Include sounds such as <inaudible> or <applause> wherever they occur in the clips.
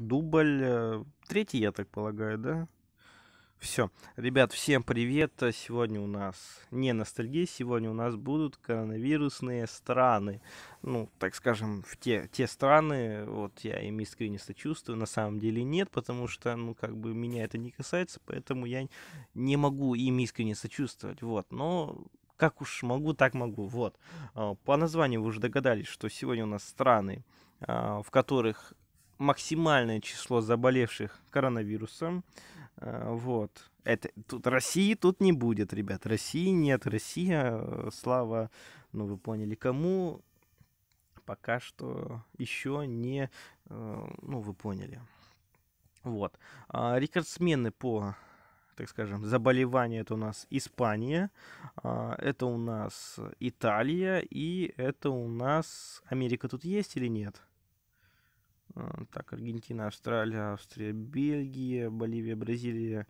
дубль э, третий, я так полагаю, да? Все. Ребят, всем привет. Сегодня у нас не ностальгия, сегодня у нас будут коронавирусные страны. Ну, так скажем, в те, те страны, вот я им искренне сочувствую, на самом деле нет, потому что, ну, как бы меня это не касается, поэтому я не могу им искренне сочувствовать, вот. Но как уж могу, так могу, вот. А, по названию вы уже догадались, что сегодня у нас страны, а, в которых максимальное число заболевших коронавирусом. Э, вот. Это, тут России тут не будет, ребят. России нет. Россия, э, слава, ну вы поняли, кому пока что еще не, э, ну вы поняли. Вот. А, рекордсмены по так скажем, заболевания это у нас Испания, а, это у нас Италия и это у нас Америка тут есть или нет? Э, так, Аргентина, Австралия, Австрия, Бельгия, Боливия, Бразилия,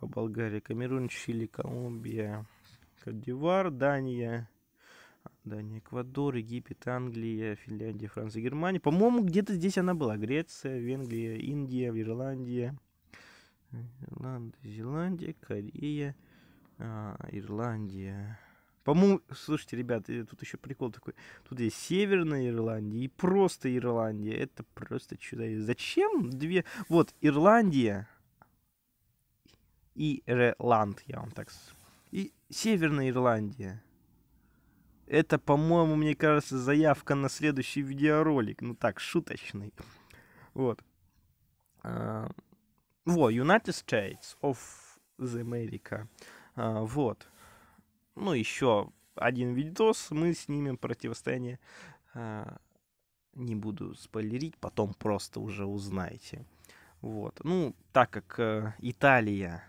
Болгария, Камерун, Чили, Колумбия, Кадивар, Дания, Дания, Эквадор, Египет, Англия, Финляндия, Франция, Германия. По-моему, где-то здесь она была. Греция, Венгрия, Индия, Ирландия, Ирландия, Зеландия, Корея, э, Ирландия, по-моему, слушайте, ребята, тут еще прикол такой. Тут есть Северная Ирландия и просто Ирландия. Это просто чудо. Зачем две... Вот, Ирландия и Ирланд, я вам так И Северная Ирландия. Это, по-моему, мне кажется, заявка на следующий видеоролик. Ну так, шуточный. Вот. А, во, United States of the America. А, вот ну, еще один видос мы снимем противостояние. А, не буду спойлерить, потом просто уже узнаете. Вот. Ну, так как э, Италия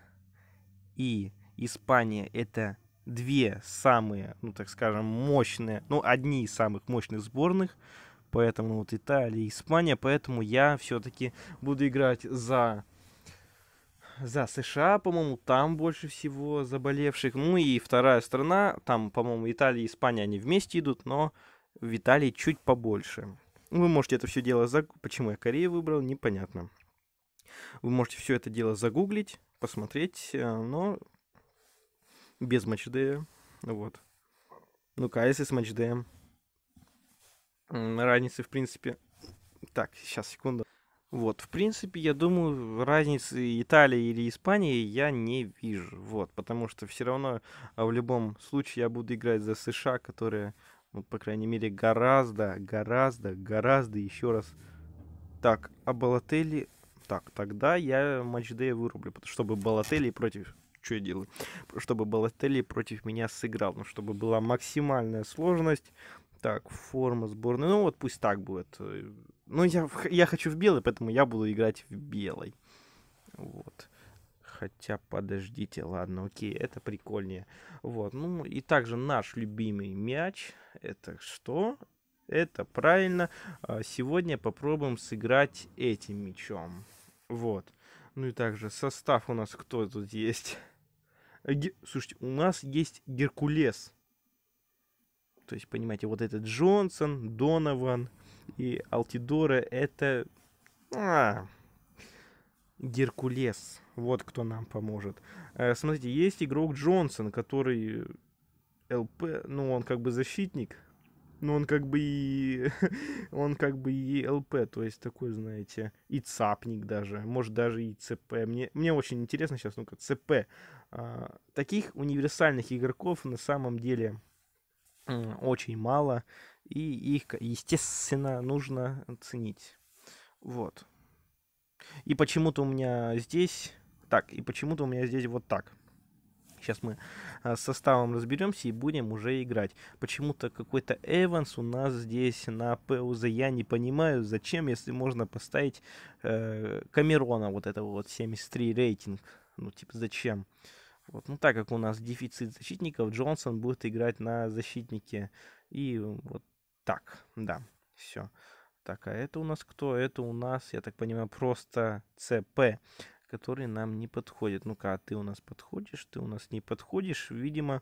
и Испания это две самые, ну так скажем, мощные, ну одни из самых мощных сборных, поэтому вот Италия и Испания, поэтому я все-таки буду играть за за США, по-моему, там больше всего заболевших. Ну и вторая страна, там, по-моему, Италия и Испания, они вместе идут, но в Италии чуть побольше. Вы можете это все дело за... Почему я Корею выбрал, непонятно. Вы можете все это дело загуглить, посмотреть, э, но без матчдея. Вот. Ну-ка, а если с матчдеем? Разницы, в принципе... Так, сейчас, секунду. Вот, в принципе, я думаю, разницы Италии или Испании я не вижу. Вот, потому что все равно а, в любом случае я буду играть за США, которые, ну, по крайней мере, гораздо, гораздо, гораздо еще раз. Так, а Балатели... Так, тогда я матчдея вырублю, чтобы Балатели против что я делаю, чтобы Балатели против меня сыграл, ну, чтобы была максимальная сложность. Так, форма сборной, ну вот пусть так будет. Ну, я, я хочу в белый, поэтому я буду играть в белый. Вот. Хотя, подождите, ладно, окей, это прикольнее. Вот, ну и также наш любимый мяч. Это что? Это правильно. А, сегодня попробуем сыграть этим мячом. Вот. Ну и также состав у нас кто тут есть? Ге... Слушайте, у нас есть Геркулес. То есть, понимаете, вот этот Джонсон, Донован, и Алтидора это... А, Геркулес. Вот кто нам поможет. Э, смотрите, есть игрок Джонсон, который ЛП, ну он как бы защитник, но он как бы и <laughs> он как бы и ЛП, то есть такой, знаете, и цапник даже, может даже и ЦП. Мне, мне очень интересно сейчас, ну-ка, ЦП. А, таких универсальных игроков на самом деле очень мало и их, естественно, нужно ценить. Вот. И почему-то у меня здесь так, и почему-то у меня здесь вот так. Сейчас мы а, с составом разберемся и будем уже играть. Почему-то какой-то Эванс у нас здесь на пауза. Я не понимаю, зачем, если можно поставить э, Камерона вот этого вот 73 рейтинг. Ну, типа, зачем? Вот. Ну, так как у нас дефицит защитников, Джонсон будет играть на защитнике. И вот так, да, все. Так, а это у нас кто? Это у нас, я так понимаю, просто ЦП, который нам не подходит. Ну-ка, а ты у нас подходишь, ты у нас не подходишь. Видимо,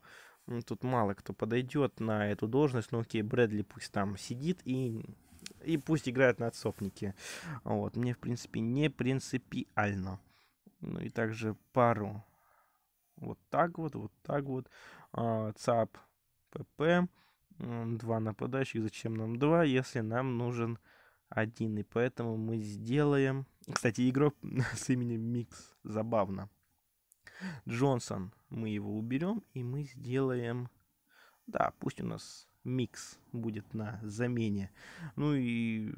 тут мало кто подойдет на эту должность. Ну окей, Брэдли пусть там сидит и и пусть играет на отсопнике. Вот, мне, в принципе, не принципиально. Ну и также пару. Вот так вот, вот так вот. А, ЦАП, ПП два нападающих. Зачем нам два, если нам нужен один? И поэтому мы сделаем... Кстати, игрок <laughs> с именем Микс. Забавно. Джонсон. Мы его уберем, и мы сделаем... Да, пусть у нас Микс будет на замене. Ну и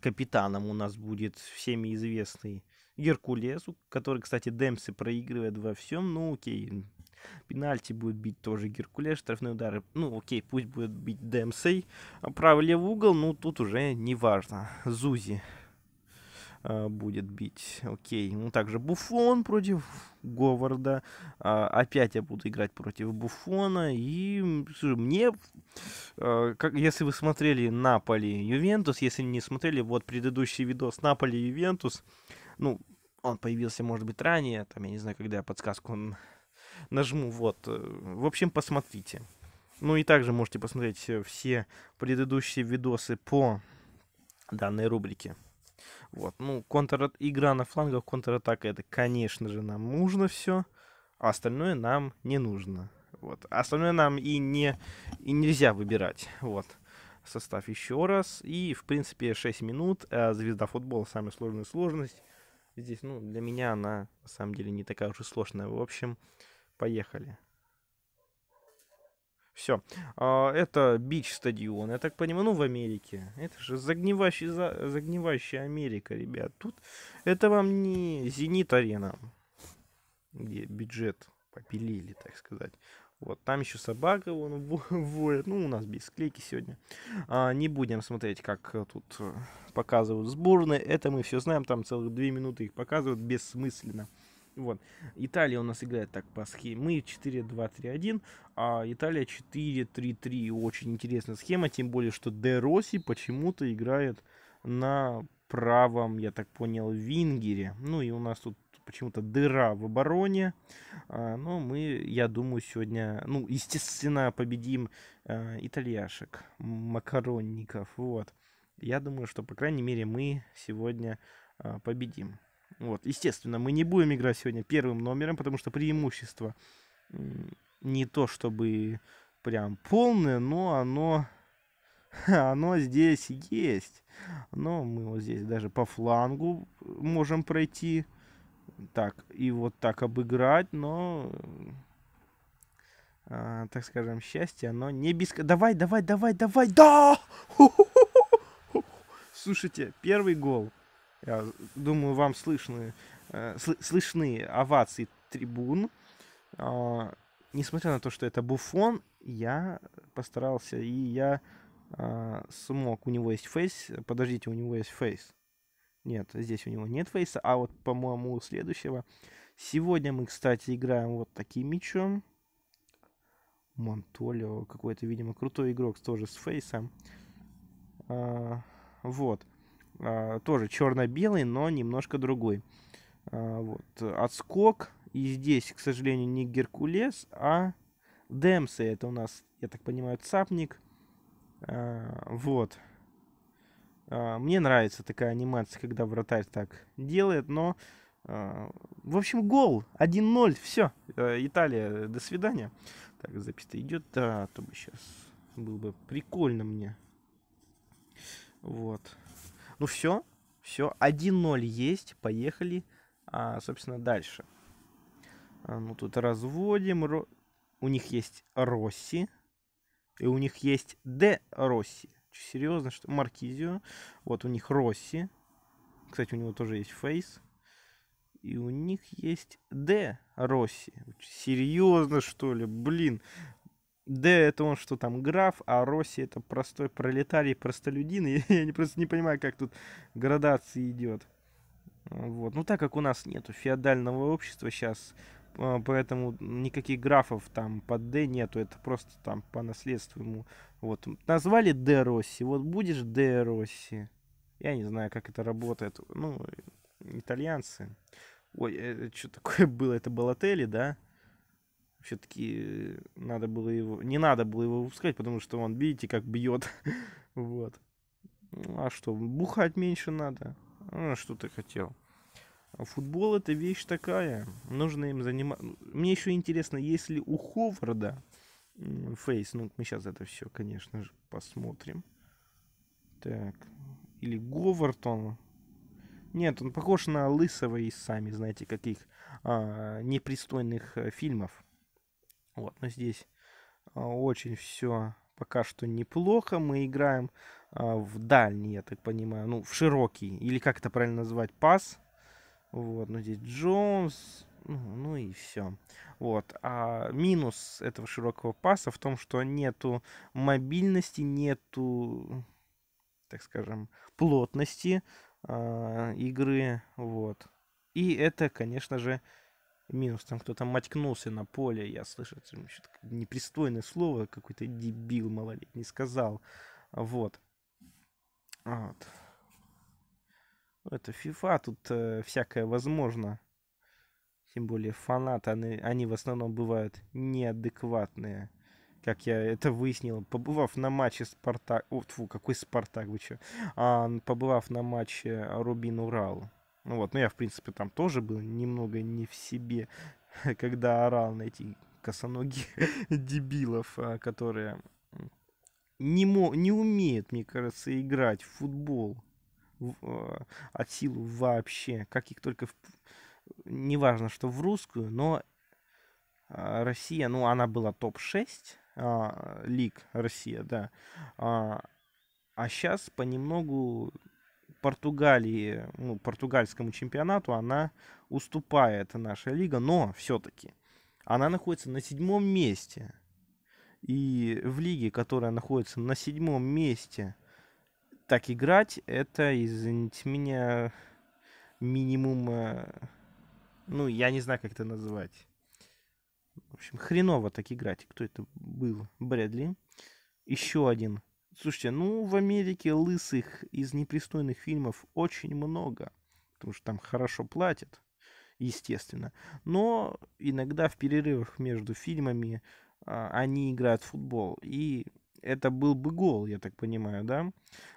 капитаном у нас будет всеми известный Геркулес, который, кстати, Демпси проигрывает во всем. Ну, окей, Пенальти будет бить тоже Геркулес, штрафные удары. Ну, окей, пусть будет бить Демсей. А Правый-левый угол, ну, тут уже не важно. Зузи а, будет бить. Окей, ну, также Буфон против Говарда. Э, опять я буду играть против Буфона. И, слушай, мне, как, если вы смотрели Наполи-Ювентус, если не смотрели, вот предыдущий видос Наполи-Ювентус, ну, он появился, может быть, ранее, там, я не знаю, когда я подсказку нажму. Вот. Э, в общем, посмотрите. Ну и также можете посмотреть э, все предыдущие видосы по данной рубрике. Вот, ну, контр... игра на флангах, контратака, это, конечно же, нам нужно все, а остальное нам не нужно. Вот, а остальное нам и, не... и нельзя выбирать. Вот, состав еще раз. И, в принципе, 6 минут. А звезда футбола самая сложная сложность. Здесь, ну, для меня она, на самом деле, не такая уж и сложная. В общем, Поехали. Все. А, это бич стадион, я так понимаю, ну в Америке. Это же загнивающий, загнивающая Америка, ребят. Тут это вам не Зенит Арена, где бюджет попилили, так сказать. Вот, там еще собака вон воет. Ну, у нас без клейки сегодня. А, не будем смотреть, как э, тут э, показывают сборные. Это мы все знаем. Там целых две минуты их показывают бессмысленно. Вот. Италия у нас играет так по схеме. Мы 4-2-3-1, а Италия 4-3-3. Очень интересная схема, тем более, что Де Росси почему-то играет на правом, я так понял, вингере. Ну и у нас тут почему-то дыра в обороне. А, но ну, мы, я думаю, сегодня, ну, естественно, победим а, итальяшек, макаронников. Вот. Я думаю, что, по крайней мере, мы сегодня а, победим. Вот. Естественно, мы не будем играть сегодня первым номером, потому что преимущество не то чтобы прям полное, но оно, <laughs> оно здесь есть. Но мы вот здесь даже по флангу э, можем пройти. Так, и вот так обыграть, но а, так скажем, счастье, оно не без... Давай, давай, давай, давай, да! <laughs> Слушайте, первый гол. Я думаю, вам слышны, э, слышны овации трибун. Э, несмотря на то, что это Буфон, я постарался, и я э, смог. У него есть фейс. Подождите, у него есть фейс. Нет, здесь у него нет фейса. А вот, по-моему, у следующего. Сегодня мы, кстати, играем вот таким мечом. Монтолио, какой-то, видимо, крутой игрок тоже с фейсом. А, вот. А, тоже черно-белый, но немножко другой. А, вот. Отскок. И здесь, к сожалению, не Геркулес, а Демса. Это у нас, я так понимаю, цапник. А, вот. Мне нравится такая анимация, когда вратарь так делает, но... В общем, гол. 1-0. Все. Э, Италия, до свидания. Так, запись-то идет. Да, то бы сейчас было бы прикольно мне. Вот. Ну все, все, 1-0 есть, поехали, а, собственно, дальше. А, ну тут разводим, Ро... у них есть Росси, и у них есть Де Росси. Серьезно, что Маркизио, вот у них Росси, кстати, у него тоже есть Фейс, и у них есть Д Росси. Серьезно, что ли? Блин, Д это он что там, граф, а Росси это простой пролетарий, простолюдин. <laughs> И я не, просто не понимаю, как тут градация идет. Вот. Ну так как у нас нету феодального общества сейчас, а, поэтому никаких графов там под Д нету, это просто там по наследству ему. Вот, назвали Д Росси, вот будешь Д Росси. Я не знаю, как это работает, ну, итальянцы. Ой, это что такое <laughs> было? Это Балатели, да? Все-таки надо было его... Не надо было его выпускать, потому что он, видите, как бьет. <laughs> вот. Ну, а что, бухать меньше надо? А, что ты хотел? А футбол это вещь такая. Нужно им заниматься. Мне еще интересно, если у Ховарда фейс, ну мы сейчас это все, конечно же, посмотрим. Так. Или Говард он. Нет, он похож на Лысого из сами, знаете, каких а, непристойных а, фильмов. Вот, но здесь а, очень все пока что неплохо. Мы играем а, в дальний, я так понимаю, ну, в широкий, или как это правильно назвать, пас. Вот, но здесь Джонс, ну, ну и все. Вот. А минус этого широкого паса в том, что нету мобильности, нету, так скажем, плотности э, игры. Вот. И это, конечно же, Минус там кто-то матькнулся на поле, я слышал непристойное слово, какой-то дебил малолетний сказал. Вот. А вот. Это FIFA, тут э, всякое возможно. Тем более фанаты, они, они в основном бывают неадекватные. Как я это выяснил, побывав на матче Спартак... О, тьфу, какой Спартак, вы чё? А, побывав на матче Рубин-Урал. Ну вот, ну я, в принципе, там тоже был немного не в себе, <laughs> когда орал на эти косоногих <laughs> дебилов, а, которые не, мо не умеют, мне кажется, играть в футбол в, а, от силу вообще. Каких только... В, неважно, что в русскую, но а, Россия, ну, она была топ-6 а, лиг Россия, да. А, а сейчас понемногу Португалии, ну, португальскому чемпионату она уступает наша лига, но все-таки она находится на седьмом месте. И в лиге, которая находится на седьмом месте, так играть, это, извините меня, минимум, э, ну, я не знаю, как это называть В общем, хреново так играть. Кто это был? Брэдли. Еще один Слушайте, ну в Америке лысых из непристойных фильмов очень много, потому что там хорошо платят, естественно. Но иногда в перерывах между фильмами а, они играют в футбол. И это был бы гол, я так понимаю, да?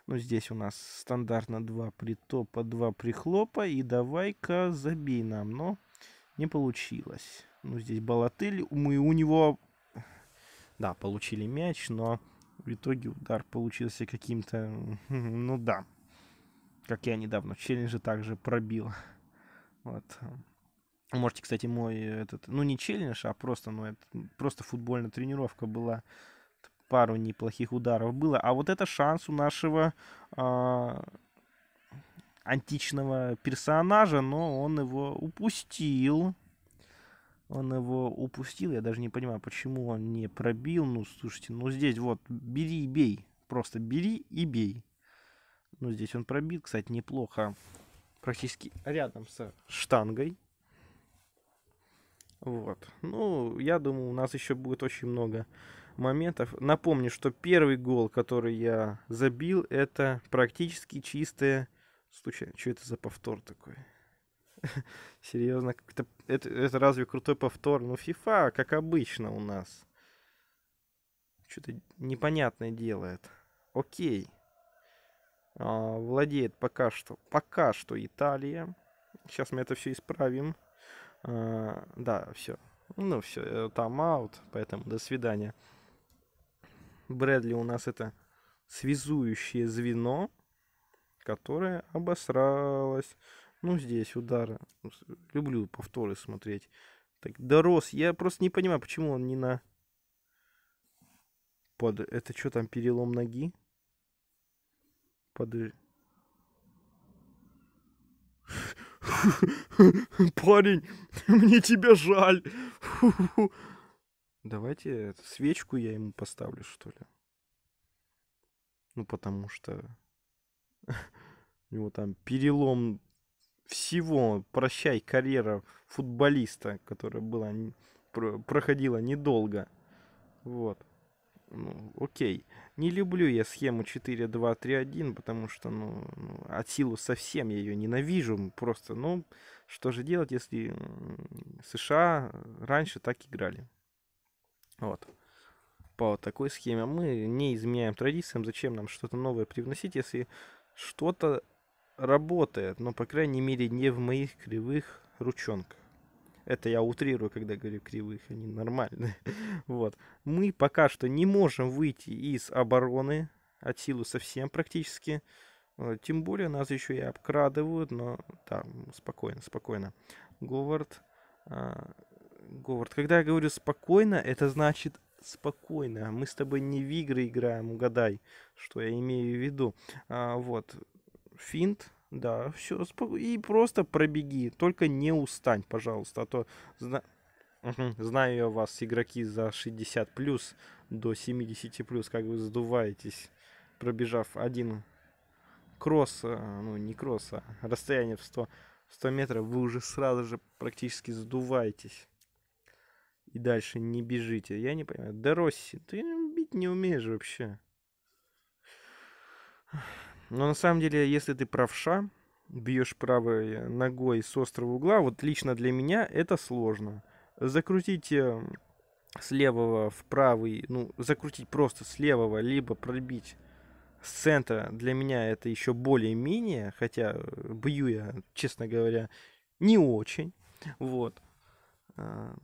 Ну, здесь у нас стандартно два притопа, два прихлопа, и давай-ка забей нам, но не получилось. Ну, здесь Балатыль, мы у него, да, получили мяч, но в итоге удар получился каким-то... Ну да. Как я недавно в челлендже также пробил. Вот. Можете, кстати, мой этот... Ну, не челлендж, а просто, ну, это просто футбольная тренировка была. Пару неплохих ударов было. А вот это шанс у нашего... А античного персонажа, но он его упустил. Он его упустил, я даже не понимаю, почему он не пробил. Ну, слушайте, ну здесь вот, бери и бей. Просто бери и бей. Ну, здесь он пробил, кстати, неплохо. Практически рядом со штангой. Вот. Ну, я думаю, у нас еще будет очень много моментов. Напомню, что первый гол, который я забил, это практически чистая... Случай, что это за повтор такой? <laughs> Серьезно, это, это, это разве крутой повтор? Ну, FIFA, как обычно у нас. Что-то непонятное делает. Окей. А, владеет пока что, пока что Италия. Сейчас мы это все исправим. А, да, все. Ну, все, там аут, поэтому до свидания. Брэдли у нас это связующее звено, которое обосралось. Ну, здесь удары. Ну, люблю повторы смотреть. Так, дорос. Я просто не понимаю, почему он не на... Под... Это что там, перелом ноги? Под... Э, <laughs> Парень, <laughs> мне тебя жаль. <laughs> Давайте свечку я ему поставлю, что ли. Ну, потому что у него там перелом всего, прощай, карьера футболиста, которая была, проходила недолго. Вот. Ну, окей. Не люблю я схему 4-2-3-1, потому что, ну, ну от силу совсем я ее ненавижу. Просто, ну, что же делать, если США раньше так играли. Вот. По такой схеме мы не изменяем традициям. Зачем нам что-то новое привносить, если что-то работает, но, по крайней мере, не в моих кривых ручонках. Это я утрирую, когда говорю кривых, они нормальные. <laughs> Вот. Мы пока что не можем выйти из обороны от силы совсем практически. Э, тем более нас еще и обкрадывают, но там да, спокойно, спокойно. Говард, а, Говард, когда я говорю спокойно, это значит спокойно. Мы с тобой не в игры играем, угадай, что я имею в виду. А, вот, финт, да, все, и просто пробеги, только не устань, пожалуйста, а то зна... угу. знаю я вас, игроки за 60 плюс до 70 плюс, как вы задуваетесь, пробежав один кросс, э, ну не кросс, а расстояние в 100, 100 метров, вы уже сразу же практически задуваетесь. И дальше не бежите. Я не понимаю. Да, Росси, ты бить не умеешь вообще. Но на самом деле, если ты правша, бьешь правой ногой с острого угла, вот лично для меня это сложно. Закрутить э, с левого в правый, ну, закрутить просто с левого, либо пробить с центра, для меня это еще более-менее, хотя э, бью я, честно говоря, не очень, вот. А,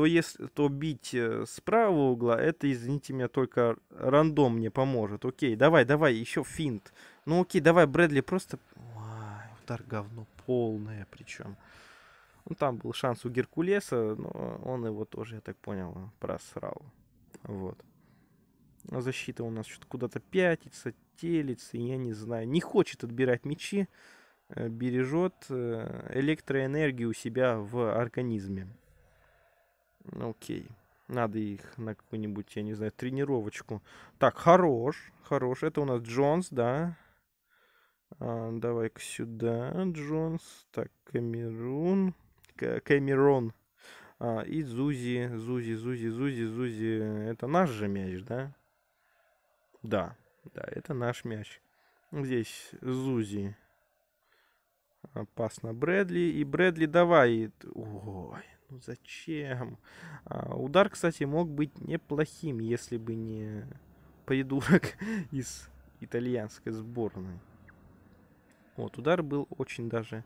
то, если, то бить э, с правого угла, это, извините меня, только рандом мне поможет. Окей, давай, давай, еще финт. Ну окей, давай, Брэдли, просто... Ой, удар говно полное причем. Ну, там был шанс у Геркулеса, но он его тоже, я так понял, просрал. Вот. Но защита у нас что-то куда-то пятится, телится, я не знаю. Не хочет отбирать мячи, э, бережет э, электроэнергию у себя в организме. Окей. Надо их на какую-нибудь, я не знаю, тренировочку. Так, хорош, хорош. Это у нас Джонс, да. А, Давай-ка сюда, Джонс. Так, Камерун. К Камерон. А, и Зузи, Зузи, Зузи, Зузи, Зузи. Это наш же мяч, да? Да, да, это наш мяч. Здесь Зузи. Опасно, Брэдли. И Брэдли давай. Ой, ну зачем? А, удар, кстати, мог быть неплохим, если бы не придурок <laughs> из итальянской сборной. Вот, удар был очень даже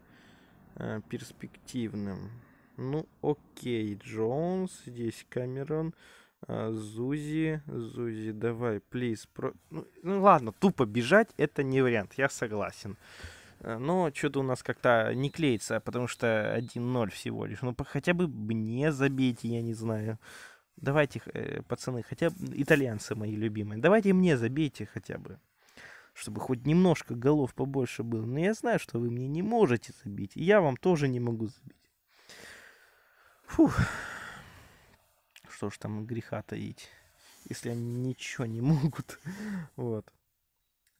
э, перспективным. Ну, окей, Джонс, здесь Камерон, э, Зузи, Зузи, давай, плиз. Про... Ну, ну ладно, тупо бежать это не вариант, я согласен. Э, но что-то у нас как-то не клеится, потому что 1-0 всего лишь. Ну, хотя бы мне забейте, я не знаю. Давайте, э, пацаны, хотя бы итальянцы мои любимые, давайте мне забейте хотя бы, чтобы хоть немножко голов побольше было. Но я знаю, что вы мне не можете забить, и я вам тоже не могу забить. Фух. Что ж там греха таить, если они ничего не <laughs> могут. Вот.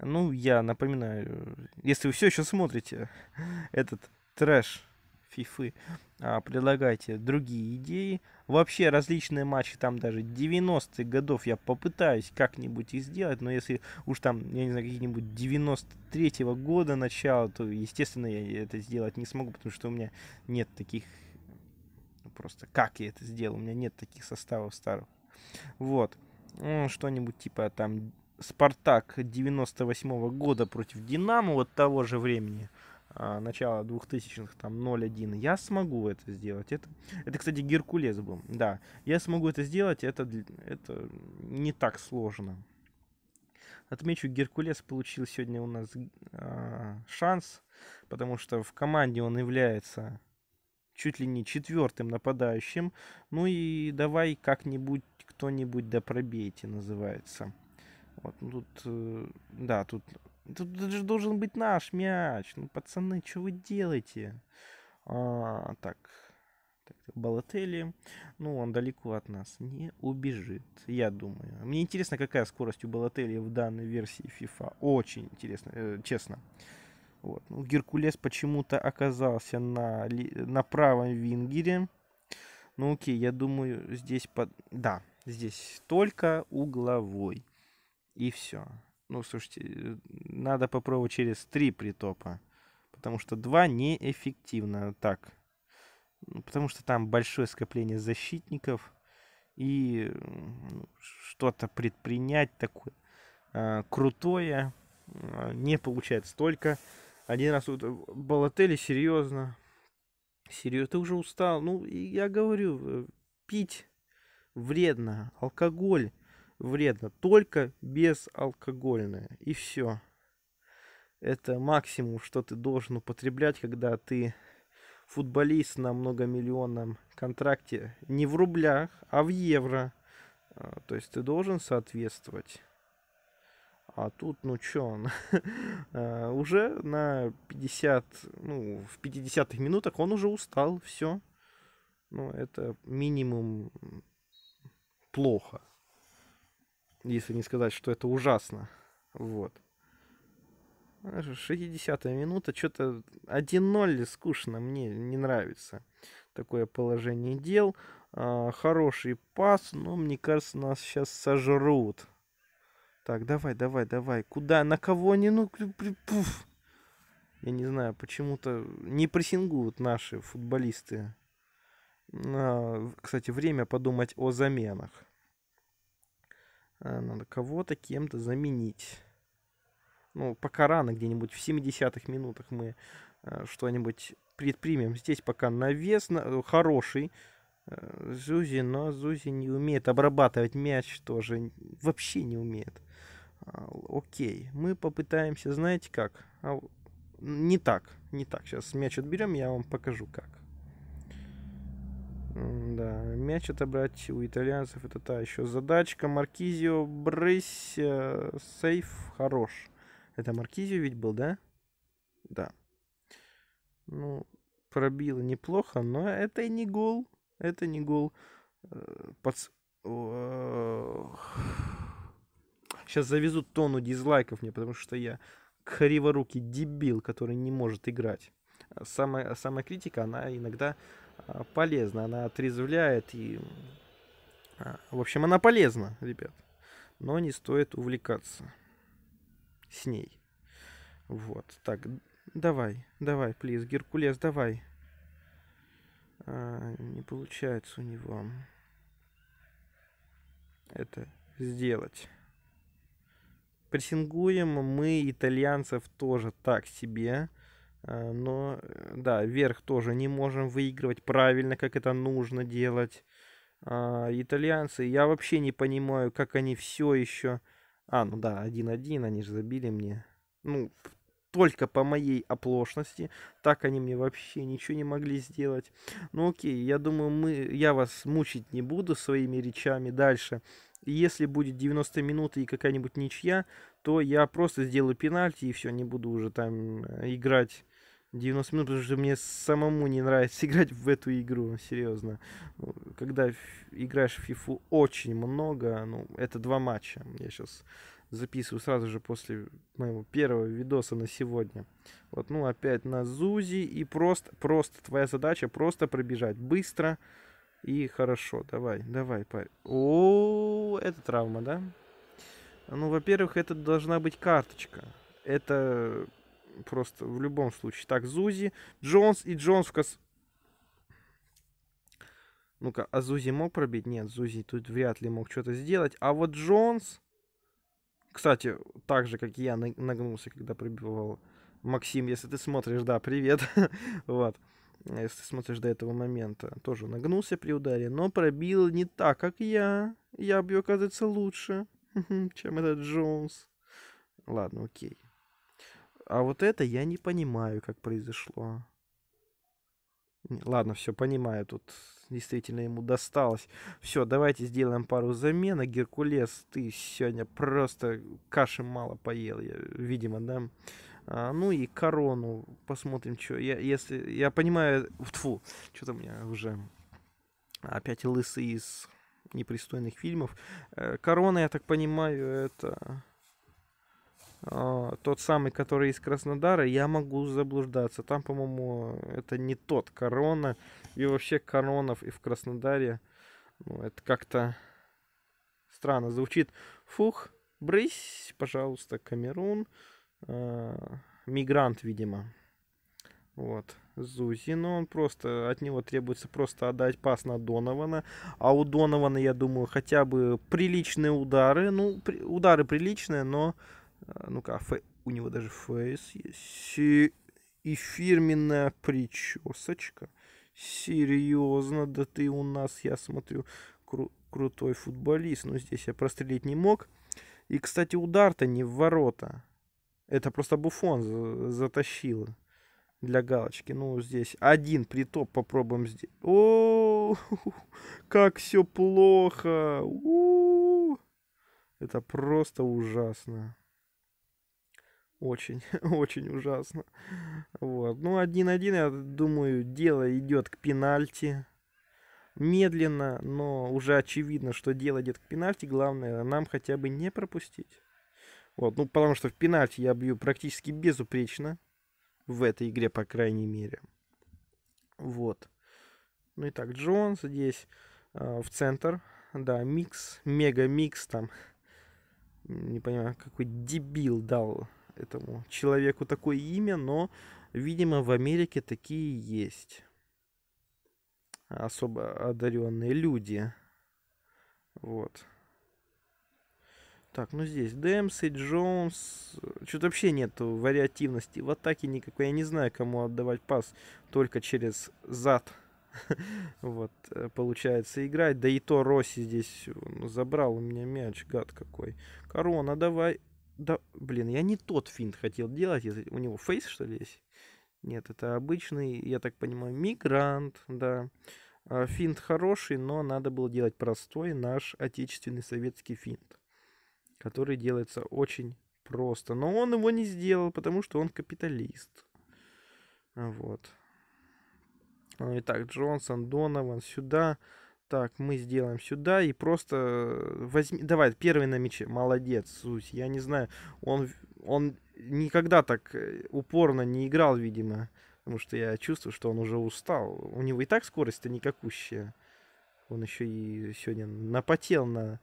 Ну, я напоминаю, если вы все еще смотрите <laughs> этот трэш фифы, а, предлагайте другие идеи. Вообще различные матчи там даже 90-х годов я попытаюсь как-нибудь их сделать, но если уж там, я не знаю, какие-нибудь 93-го года начало, то, естественно, я это сделать не смогу, потому что у меня нет таких ну, просто как я это сделал, у меня нет таких составов старых. Вот. Ну, что-нибудь типа там Спартак 98 -го года против Динамо вот того же времени, а, начала 2000-х, там 0-1, я смогу это сделать. Это, это, кстати, Геркулес был. Да, я смогу это сделать, это, это не так сложно. Отмечу, Геркулес получил сегодня у нас э, шанс, потому что в команде он является чуть ли не четвертым нападающим. Ну и давай как-нибудь кто-нибудь да пробейте, называется. Вот, ну тут, э, да, тут, тут же должен быть наш мяч. Ну, пацаны, что вы делаете? А, так, так, Балатели. Ну, он далеко от нас не убежит, я думаю. Мне интересно, какая скорость у Балатели в данной версии FIFA. Очень интересно, э, честно. Вот. Ну, Геркулес почему-то оказался на, на правом вингере. Ну, окей, я думаю, здесь под... Да, здесь только угловой. И все. Ну, слушайте, надо попробовать через три притопа. Потому что два неэффективно так. Ну, потому что там большое скопление защитников. И ну, что-то предпринять такое э, крутое э, не получается. Только один раз вот э, Балатели серьезно. Серьезно, ты уже устал. Ну, я говорю, э, пить вредно. Алкоголь вредно. Только безалкогольное. И все. Это максимум, что ты должен употреблять, когда ты футболист на многомиллионном контракте не в рублях, а в евро. А, то есть ты должен соответствовать. А тут, ну чё, он <laughs> а, уже на 50, ну, в 50-х минутах он уже устал, все. Ну, это минимум плохо. Если не сказать, что это ужасно. Вот. 60-я минута. Что-то 1-0 скучно. Мне не нравится такое положение дел. А, хороший пас, но мне кажется, нас сейчас сожрут. Так, давай, давай, давай. Куда? На кого они? Ну, пуф. Я не знаю, почему-то не прессингуют наши футболисты. А, кстати, время подумать о заменах. Э, надо кого-то кем-то заменить. Ну, пока рано, где-нибудь в 70-х минутах мы э, что-нибудь предпримем. Здесь пока навес на... Э, хороший. Зузи, но Зузи не умеет обрабатывать мяч тоже. Вообще не умеет. А, окей, мы попытаемся, знаете как? А, не так, не так. Сейчас мяч отберем, я вам покажу как. Да, мяч отобрать у итальянцев это та еще задачка. Маркизио, брысь, э, сейф, хорош. Это Маркизио ведь был, да? Да. Ну, пробило неплохо, но это и не гол. Это не гол. Э, Под... Сейчас завезут тону дизлайков мне, потому что я криворукий дебил, который не может играть. Э, самая, самая критика, она иногда Э, полезна, она отрезвляет и... А, в общем, она полезна, ребят. Но не стоит увлекаться с ней. Вот, так, давай, давай, плиз, Геркулес, давай. А, не получается у него это сделать. Прессингуем мы итальянцев тоже так себе. Э, но, э, да, вверх тоже не можем выигрывать правильно, как это нужно делать. А, итальянцы, я вообще не понимаю, как они все еще... А, ну да, 1-1, они же забили мне. Ну, только по моей оплошности. Так они мне вообще ничего не могли сделать. Ну окей, я думаю, мы, я вас мучить не буду своими речами дальше. Если будет 90 минут и какая-нибудь ничья, то я просто сделаю пенальти и все, не буду уже там э, играть 90 минут, потому что мне самому не нравится <laughs> играть в эту игру, серьезно. Ну, когда играешь в фифу очень много, ну, это два матча. Я сейчас записываю сразу же после моего первого видоса на сегодня. Вот, ну, опять на Зузи, и просто, просто твоя задача просто пробежать быстро и хорошо. Давай, давай, парень. О, это травма, да? Ну, во-первых, это должна быть карточка. Это просто в любом случае. Так, Зузи, Джонс и Джонс в кос... Ну-ка, а Зузи мог пробить? Нет, Зузи тут вряд ли мог что-то сделать. А вот Джонс... Кстати, так же, как и я нагнулся, когда пробивал Максим, если ты смотришь, да, привет. <laughs> вот. Если ты смотришь до этого момента, тоже нагнулся при ударе, но пробил не так, как я. Я бью, оказывается, лучше, <laughs> чем этот Джонс. Ладно, окей. А вот это я не понимаю, как произошло. Ладно, все, понимаю, тут действительно ему досталось. Все, давайте сделаем пару замен. А Геркулес, ты сегодня просто каши мало поел, я, видимо, да? А, ну и корону, посмотрим, что. Я, если, я понимаю, тфу, что-то у меня уже опять лысый из непристойных фильмов. Э, корона, я так понимаю, это а, тот самый, который из Краснодара, я могу заблуждаться. Там, по-моему, это не тот корона. И вообще коронов и в Краснодаре. Ну, это как-то странно звучит. Фух, брысь, пожалуйста, Камерун. А, мигрант, видимо. Вот. Зузи. Но он просто, от него требуется просто отдать пас на Донована. А у Донована, я думаю, хотя бы приличные удары. Ну, при, удары приличные, но а, ну-ка, а фе... у него даже фейс есть. И, фирменная причесочка. Серьезно, да ты у нас, я смотрю, кру... крутой футболист. Но ну, здесь я прострелить не мог. И, кстати, удар-то не в ворота. Это просто Буфон за... затащил для галочки. Ну, здесь один притоп попробуем здесь. О, как все плохо. У -у -у. Это просто ужасно. Очень, <laughs> очень ужасно. Вот. Ну, 1-1, я думаю, дело идет к пенальти. Медленно, но уже очевидно, что дело идет к пенальти. Главное, нам хотя бы не пропустить. Вот, ну, потому что в пенальти я бью практически безупречно. В этой игре, по крайней мере. Вот. Ну и так, Джонс здесь э, в центр. Да, микс, мега-микс там. Не понимаю, какой дебил дал этому человеку такое имя, но, видимо, в Америке такие есть особо одаренные люди. Вот. Так, ну здесь Дэмси, Джонс. Что-то вообще нет вариативности. В атаке никакой. Я не знаю, кому отдавать пас. Только через зад. <laughs> вот, э, получается играть. Да и то Росси здесь забрал у меня мяч. Гад какой. Корона, давай. Да, блин, я не тот финт хотел делать. У него фейс, что ли, есть? Нет, это обычный, я так понимаю, мигрант, да. А, финт хороший, но надо было делать простой наш отечественный советский финт, который делается очень просто. Но он его не сделал, потому что он капиталист. Вот. Ну Итак, Джонсон, Донован сюда. Так, мы сделаем сюда и просто э, возьми... Давай, первый на мяче. Молодец, Сусь. Я не знаю, он, он никогда так э, упорно не играл, видимо. Потому что я чувствую, что он уже устал. У него и так скорость-то никакущая. Он еще и сегодня напотел на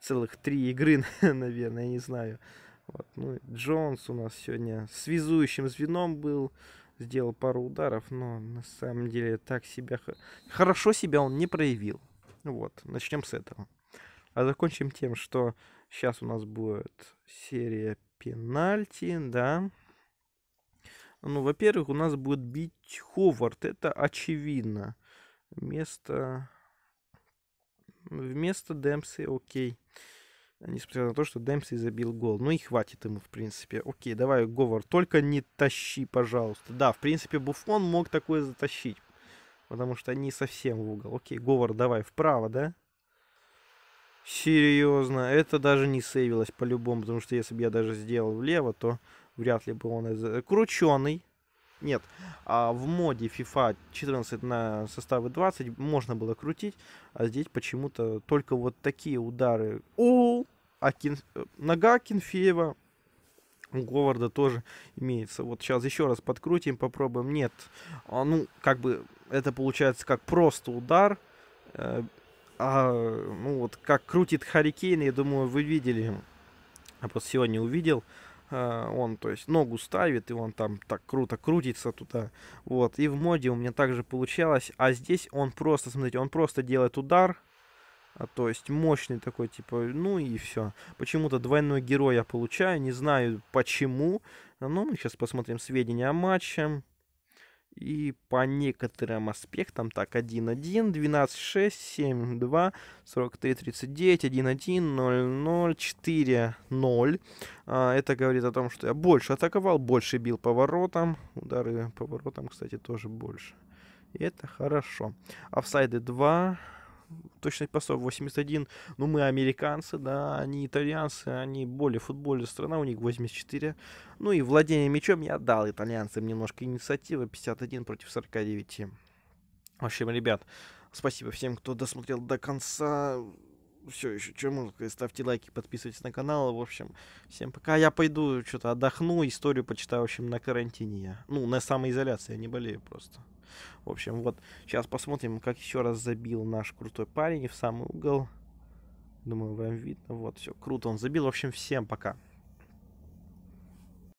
целых три игры, <laughs> наверное, я не знаю. Вот. Ну, Джонс у нас сегодня связующим звеном был сделал пару ударов, но на самом деле так себя... Хорошо себя он не проявил. Вот, начнем с этого. А закончим тем, что сейчас у нас будет серия пенальти, да. Ну, во-первых, у нас будет бить Ховард, это очевидно. Вместо... Вместо Демпси, окей несмотря на то, что Дэмпси забил гол. Ну и хватит ему, в принципе. Окей, давай, Говор, только не тащи, пожалуйста. Да, в принципе, Буфон мог такое затащить, потому что не совсем в угол. Окей, Говор, давай, вправо, да? Серьезно, это даже не сейвилось по-любому, потому что если бы я даже сделал влево, то вряд ли бы он... Крученый, нет, а в моде FIFA 14 на составы 20 можно было крутить, а здесь почему-то только вот такие удары. О, а Кин... Э, нога Кинфеева у Говарда тоже имеется. Вот сейчас еще раз подкрутим, попробуем. Нет, а, ну, как бы это получается как просто удар. Э, а, ну, вот как крутит Харикейн, я думаю, вы видели. Я просто сегодня увидел. А, он, то есть, ногу ставит, и он там так круто крутится туда, вот, и в моде у меня также получалось, а здесь он просто, смотрите, он просто делает удар, а, то есть мощный такой, типа, ну и все. Почему-то двойной герой я получаю, не знаю почему. Но ну, мы сейчас посмотрим сведения о матче и по некоторым аспектам, так, 1-1, 12-6, 7-2, 43-39, 1-1, 0-0, 4-0. А, это говорит о том, что я больше атаковал, больше бил по воротам. Удары по воротам, кстати, тоже больше. И это хорошо. Офсайды 2, точность пасов 81, ну мы американцы, да, они итальянцы, они более футбольная страна, у них 84. Ну и владение мячом я дал итальянцам немножко инициативы, 51 против 49. В общем, ребят, спасибо всем, кто досмотрел до конца. Все еще, что музыка, ставьте лайки, подписывайтесь на канал. В общем, всем пока. Я пойду что-то отдохну, историю почитаю, в общем, на карантине я. Ну, на самоизоляции, я не болею просто. В общем, вот сейчас посмотрим, как еще раз забил наш крутой парень в самый угол. Думаю, вам видно. Вот, все, круто он забил. В общем, всем пока.